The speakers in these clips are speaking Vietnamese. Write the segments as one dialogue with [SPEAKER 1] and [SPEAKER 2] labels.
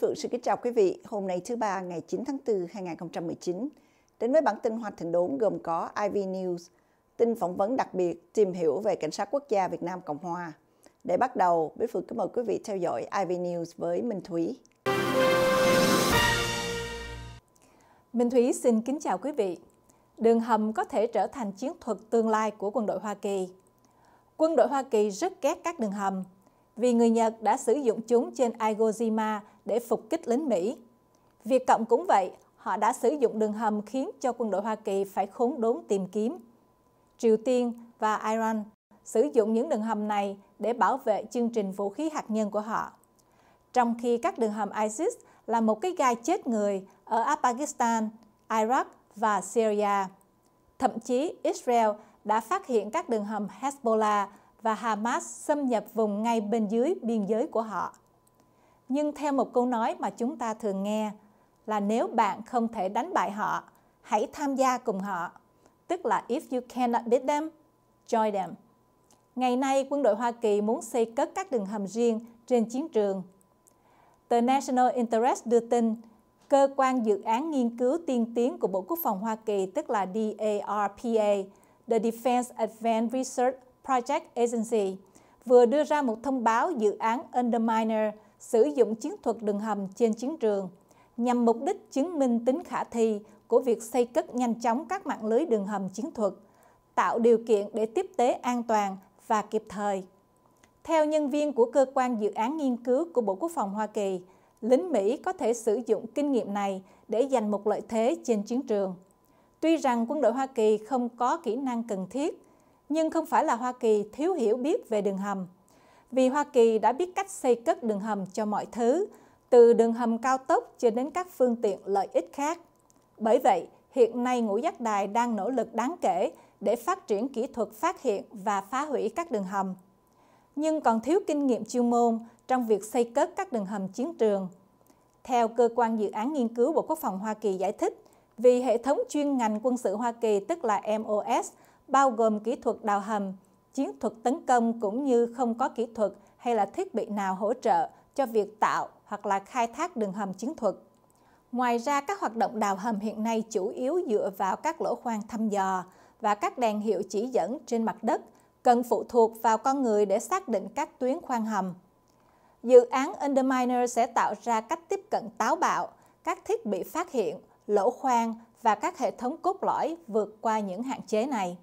[SPEAKER 1] Phượng xin kính chào quý vị. Hôm nay thứ ba ngày 9 tháng 4 2019 đến với bản tin Hoa Thịnh Đốn gồm có IV News, tin phỏng vấn đặc biệt tìm hiểu về cảnh sát quốc gia Việt Nam Cộng Hòa. Để bắt đầu, Bích Phượng kính mời quý vị theo dõi IV News với Minh Thúy. Minh Thúy xin kính chào quý vị. Đường hầm có thể trở thành chiến thuật tương lai của quân đội Hoa Kỳ. Quân đội Hoa Kỳ rất ghét các đường hầm vì người Nhật đã sử dụng chúng trên Iwo Jima để phục kích lính Mỹ. Việt Cộng cũng vậy, họ đã sử dụng đường hầm khiến cho quân đội Hoa Kỳ phải khốn đốn tìm kiếm. Triều Tiên và Iran sử dụng những đường hầm này để bảo vệ chương trình vũ khí hạt nhân của họ. Trong khi các đường hầm ISIS là một cái gai chết người ở Afghanistan, Iraq và Syria. Thậm chí Israel đã phát hiện các đường hầm Hezbollah và Hamas xâm nhập vùng ngay bên dưới biên giới của họ. Nhưng theo một câu nói mà chúng ta thường nghe là nếu bạn không thể đánh bại họ, hãy tham gia cùng họ. Tức là if you cannot beat them, join them. Ngày nay, quân đội Hoa Kỳ muốn xây cất các đường hầm riêng trên chiến trường. Tờ National Interest đưa tin, cơ quan dự án nghiên cứu tiên tiến của Bộ Quốc phòng Hoa Kỳ, tức là DARPA, The Defense Advanced Research Project Agency vừa đưa ra một thông báo dự án Underminer sử dụng chiến thuật đường hầm trên chiến trường nhằm mục đích chứng minh tính khả thi của việc xây cất nhanh chóng các mạng lưới đường hầm chiến thuật, tạo điều kiện để tiếp tế an toàn và kịp thời. Theo nhân viên của cơ quan dự án nghiên cứu của Bộ Quốc phòng Hoa Kỳ, lính Mỹ có thể sử dụng kinh nghiệm này để giành một lợi thế trên chiến trường. Tuy rằng quân đội Hoa Kỳ không có kỹ năng cần thiết nhưng không phải là Hoa Kỳ thiếu hiểu biết về đường hầm. Vì Hoa Kỳ đã biết cách xây cất đường hầm cho mọi thứ, từ đường hầm cao tốc cho đến các phương tiện lợi ích khác. Bởi vậy, hiện nay ngũ giác đài đang nỗ lực đáng kể để phát triển kỹ thuật phát hiện và phá hủy các đường hầm. Nhưng còn thiếu kinh nghiệm chuyên môn trong việc xây cất các đường hầm chiến trường. Theo cơ quan dự án nghiên cứu Bộ Quốc phòng Hoa Kỳ giải thích, vì hệ thống chuyên ngành quân sự Hoa Kỳ tức là MOS bao gồm kỹ thuật đào hầm, chiến thuật tấn công cũng như không có kỹ thuật hay là thiết bị nào hỗ trợ cho việc tạo hoặc là khai thác đường hầm chiến thuật. Ngoài ra, các hoạt động đào hầm hiện nay chủ yếu dựa vào các lỗ khoan thăm dò và các đèn hiệu chỉ dẫn trên mặt đất, cần phụ thuộc vào con người để xác định các tuyến khoan hầm. Dự án Underminer sẽ tạo ra cách tiếp cận táo bạo, các thiết bị phát hiện, lỗ khoan và các hệ thống cốt lõi vượt qua những hạn chế này.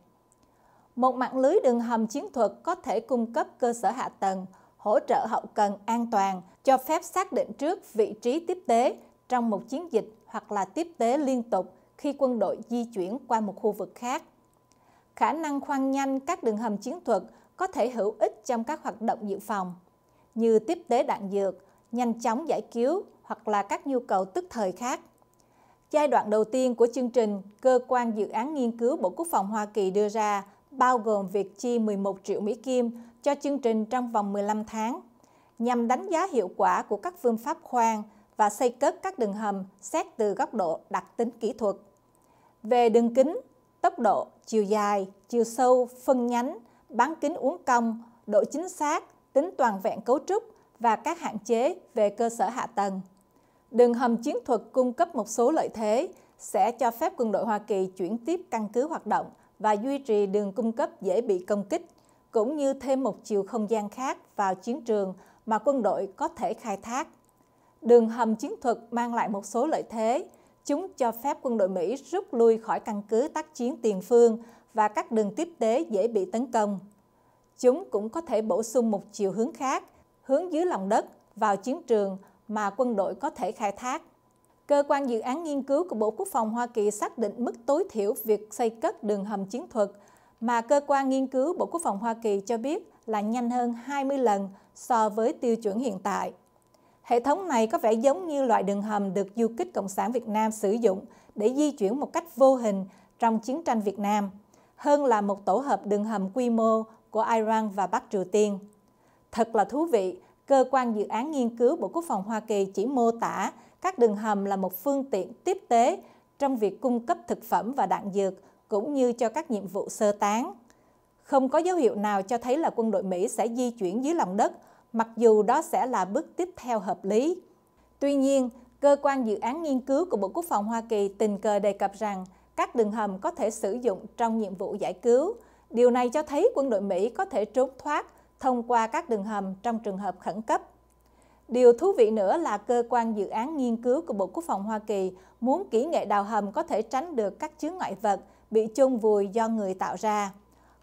[SPEAKER 1] Một mạng lưới đường hầm chiến thuật có thể cung cấp cơ sở hạ tầng, hỗ trợ hậu cần an toàn, cho phép xác định trước vị trí tiếp tế trong một chiến dịch hoặc là tiếp tế liên tục khi quân đội di chuyển qua một khu vực khác. Khả năng khoan nhanh các đường hầm chiến thuật có thể hữu ích trong các hoạt động dự phòng, như tiếp tế đạn dược, nhanh chóng giải cứu hoặc là các nhu cầu tức thời khác. Giai đoạn đầu tiên của chương trình, cơ quan dự án nghiên cứu Bộ Quốc phòng Hoa Kỳ đưa ra bao gồm việc chi 11 triệu Mỹ Kim cho chương trình trong vòng 15 tháng, nhằm đánh giá hiệu quả của các phương pháp khoan và xây cất các đường hầm xét từ góc độ đặc tính kỹ thuật. Về đường kính, tốc độ, chiều dài, chiều sâu, phân nhánh, bán kính uốn cong, độ chính xác, tính toàn vẹn cấu trúc và các hạn chế về cơ sở hạ tầng. Đường hầm chiến thuật cung cấp một số lợi thế sẽ cho phép quân đội Hoa Kỳ chuyển tiếp căn cứ hoạt động – và duy trì đường cung cấp dễ bị công kích, cũng như thêm một chiều không gian khác vào chiến trường mà quân đội có thể khai thác. Đường hầm chiến thuật mang lại một số lợi thế. Chúng cho phép quân đội Mỹ rút lui khỏi căn cứ tác chiến tiền phương và các đường tiếp tế dễ bị tấn công. Chúng cũng có thể bổ sung một chiều hướng khác, hướng dưới lòng đất vào chiến trường mà quân đội có thể khai thác. Cơ quan dự án nghiên cứu của Bộ Quốc phòng Hoa Kỳ xác định mức tối thiểu việc xây cất đường hầm chiến thuật mà cơ quan nghiên cứu Bộ Quốc phòng Hoa Kỳ cho biết là nhanh hơn 20 lần so với tiêu chuẩn hiện tại. Hệ thống này có vẻ giống như loại đường hầm được du kích Cộng sản Việt Nam sử dụng để di chuyển một cách vô hình trong chiến tranh Việt Nam, hơn là một tổ hợp đường hầm quy mô của Iran và Bắc Triều Tiên. Thật là thú vị, cơ quan dự án nghiên cứu Bộ Quốc phòng Hoa Kỳ chỉ mô tả các đường hầm là một phương tiện tiếp tế trong việc cung cấp thực phẩm và đạn dược cũng như cho các nhiệm vụ sơ tán. Không có dấu hiệu nào cho thấy là quân đội Mỹ sẽ di chuyển dưới lòng đất, mặc dù đó sẽ là bước tiếp theo hợp lý. Tuy nhiên, cơ quan dự án nghiên cứu của Bộ Quốc phòng Hoa Kỳ tình cờ đề cập rằng các đường hầm có thể sử dụng trong nhiệm vụ giải cứu. Điều này cho thấy quân đội Mỹ có thể trốn thoát thông qua các đường hầm trong trường hợp khẩn cấp. Điều thú vị nữa là cơ quan dự án nghiên cứu của Bộ Quốc phòng Hoa Kỳ muốn kỹ nghệ đào hầm có thể tránh được các chướng ngại vật bị chôn vùi do người tạo ra.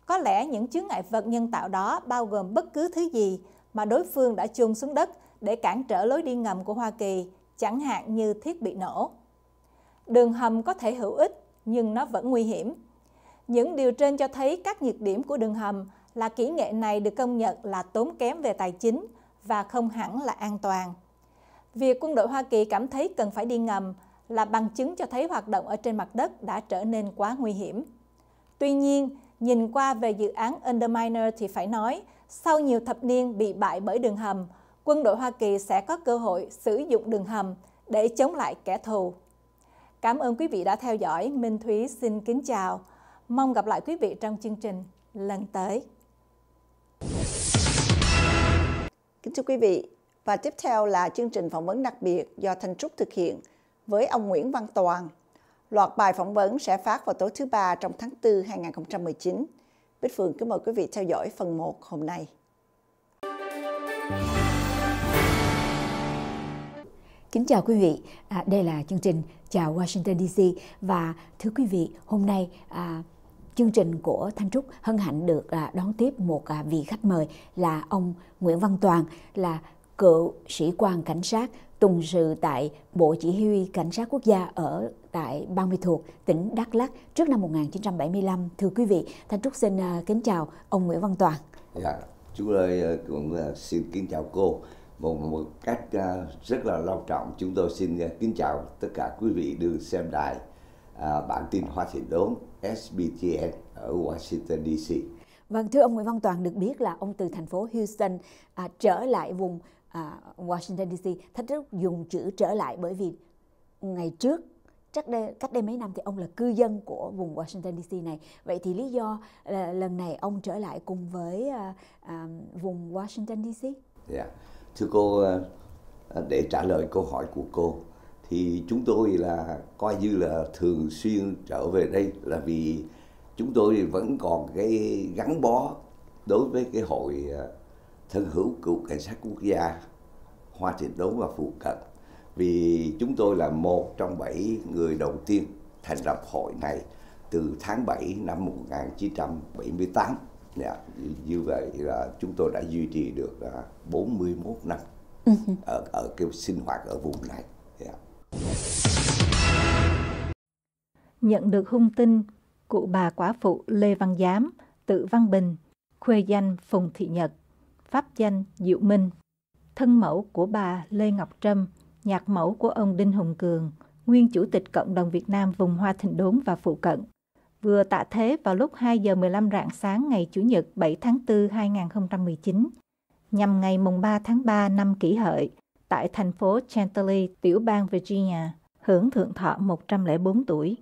[SPEAKER 1] Có lẽ những chướng ngại vật nhân tạo đó bao gồm bất cứ thứ gì mà đối phương đã chôn xuống đất để cản trở lối đi ngầm của Hoa Kỳ, chẳng hạn như thiết bị nổ. Đường hầm có thể hữu ích nhưng nó vẫn nguy hiểm. Những điều trên cho thấy các nhược điểm của đường hầm là kỹ nghệ này được công nhận là tốn kém về tài chính – và không hẳn là an toàn. Việc quân đội Hoa Kỳ cảm thấy cần phải đi ngầm là bằng chứng cho thấy hoạt động ở trên mặt đất đã trở nên quá nguy hiểm. Tuy nhiên, nhìn qua về dự án Underminer thì phải nói, sau nhiều thập niên bị bại bởi đường hầm, quân đội Hoa Kỳ sẽ có cơ hội sử dụng đường hầm để chống lại kẻ thù. Cảm ơn quý vị đã theo dõi. Minh Thúy xin kính chào. Mong gặp lại quý vị trong chương trình lần tới. Kính thưa quý vị, và tiếp theo là chương trình phỏng vấn đặc biệt do Thanh Trúc thực hiện với ông Nguyễn Văn Toàn. Loạt bài phỏng vấn sẽ phát vào tối thứ ba trong tháng 4 2019. Bích phượng kính mời quý vị theo dõi phần 1 hôm nay.
[SPEAKER 2] Kính chào quý vị, à, đây là chương trình Chào Washington DC và thưa quý vị, hôm nay à, chương trình của Thanh Trúc hân hạnh được à, đón tiếp một à, vị khách mời là ông Nguyễn Văn Toàn là cựu sĩ quan cảnh sát tùng sự tại Bộ Chỉ huy Cảnh sát Quốc gia ở tại Ban Mê thuộc tỉnh Đắk lắc trước năm 1975. Thưa quý vị, Thanh Trúc xin à, kính chào ông Nguyễn Văn Toàn.
[SPEAKER 3] Dạ, chú ơi cũng xin kính chào cô một, một cách rất là long trọng chúng tôi xin kính chào tất cả quý vị đương xem đài À, bản tin Hoa Thị Đốn SBTN ở Washington DC.
[SPEAKER 2] Vâng, thưa ông Nguyễn Văn Toàn được biết là ông từ thành phố Houston à, trở lại vùng à, Washington DC. Thách thức dùng chữ trở lại bởi vì ngày trước chắc đây, cách đây mấy năm thì ông là cư dân của vùng Washington DC này. Vậy thì lý do là lần này ông trở lại cùng với à, à, vùng Washington DC? yeah.
[SPEAKER 3] Dạ. thưa cô à, để trả lời câu hỏi của cô thì chúng tôi là coi như là thường xuyên trở về đây là vì chúng tôi vẫn còn cái gắn bó đối với cái hội à, thân hữu cựu cảnh sát quốc gia Hoa Thị Đốn và phụ cận vì chúng tôi là một trong bảy người đầu tiên thành lập hội này từ tháng 7 năm 1978 yeah, dạ, như vậy là chúng tôi đã duy trì được 41 à, năm ừ ở ở cái sinh hoạt ở vùng này
[SPEAKER 1] Nhận được hung tin, cụ bà quả phụ Lê Văn Giám, tự Văn Bình, khuê danh Phùng Thị Nhật, pháp danh Diệu Minh, thân mẫu của bà Lê Ngọc Trâm, nhạc mẫu của ông Đinh Hùng Cường, nguyên chủ tịch Cộng đồng Việt Nam vùng Hoa Thịnh Đốn và phụ cận, vừa tạ thế vào lúc 2 giờ 15 rạng sáng ngày Chủ nhật 7 tháng 4 2019, nhằm ngày mùng 3 tháng 3 năm kỷ hợi, tại thành phố Chantilly, tiểu bang Virginia, hưởng thượng thọ 104 tuổi.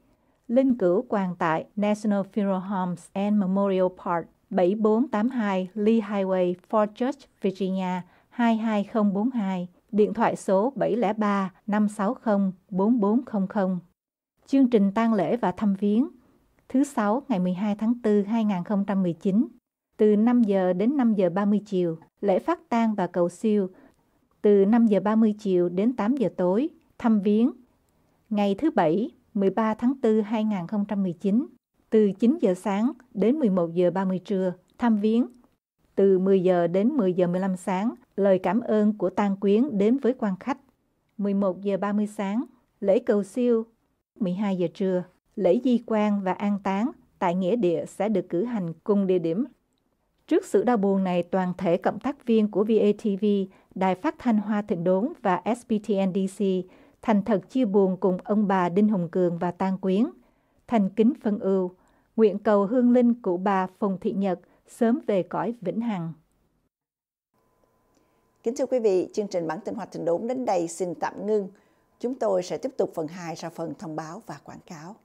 [SPEAKER 1] Linh cửu quan tại National Funeral Homes and Memorial Park 7482 Lee Highway, Fort Church, Virginia 22042, điện thoại số 703 560 4400. Chương trình tang lễ và thăm viếng thứ Sáu ngày 12 tháng 4 2019 từ 5 giờ đến 5 giờ 30 chiều, lễ phát tang và cầu siêu từ 5 giờ 30 chiều đến 8 giờ tối, thăm viếng. Ngày thứ Bảy, 13 tháng 4 2019, từ 9 giờ sáng đến 11 giờ 30 trưa, thăm viếng. Từ 10 giờ đến 10 giờ 15 sáng, lời cảm ơn của tang quyến đến với quan khách. 11 giờ 30 sáng, lễ cầu siêu. 12 giờ trưa, lễ di quan và an táng tại nghĩa địa sẽ được cử hành cùng địa điểm Trước sự đau buồn này, toàn thể cộng tác viên của VATV, Đài Phát Thanh Hoa Thịnh Đốn và SBTNDC thành thật chia buồn cùng ông bà Đinh Hùng Cường và Tan Quyến. Thành kính phân ưu, nguyện cầu hương linh cụ bà Phùng Thị Nhật sớm về cõi vĩnh hằng. Kính thưa quý vị, chương trình bản tin Hoa Thịnh Đốn đến đây xin tạm ngưng. Chúng tôi sẽ tiếp tục phần 2 sau phần thông báo và quảng cáo.